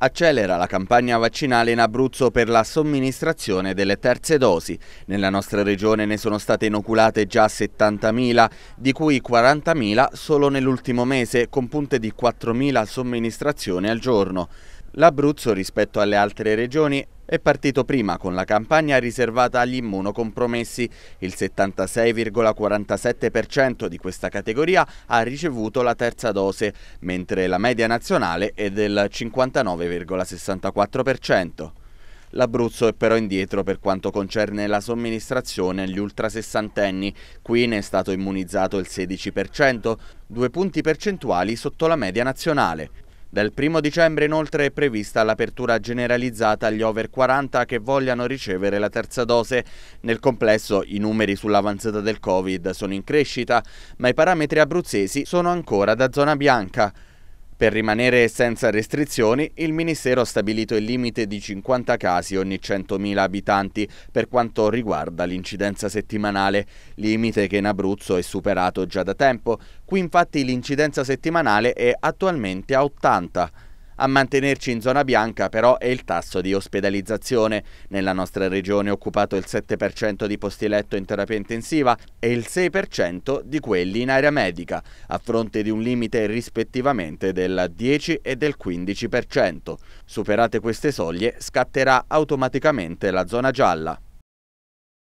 accelera la campagna vaccinale in Abruzzo per la somministrazione delle terze dosi. Nella nostra regione ne sono state inoculate già 70.000, di cui 40.000 solo nell'ultimo mese, con punte di 4.000 somministrazioni al giorno. L'Abruzzo rispetto alle altre regioni è partito prima con la campagna riservata agli immunocompromessi. Il 76,47% di questa categoria ha ricevuto la terza dose, mentre la media nazionale è del 59,64%. L'Abruzzo è però indietro per quanto concerne la somministrazione agli ultrasessantenni. Qui ne è stato immunizzato il 16%, due punti percentuali sotto la media nazionale. Dal 1 dicembre inoltre è prevista l'apertura generalizzata agli over 40 che vogliano ricevere la terza dose. Nel complesso i numeri sull'avanzata del Covid sono in crescita, ma i parametri abruzzesi sono ancora da zona bianca. Per rimanere senza restrizioni, il Ministero ha stabilito il limite di 50 casi ogni 100.000 abitanti per quanto riguarda l'incidenza settimanale, limite che in Abruzzo è superato già da tempo. Qui infatti l'incidenza settimanale è attualmente a 80. A mantenerci in zona bianca però è il tasso di ospedalizzazione. Nella nostra regione è occupato il 7% di posti letto in terapia intensiva e il 6% di quelli in area medica, a fronte di un limite rispettivamente del 10 e del 15%. Superate queste soglie scatterà automaticamente la zona gialla.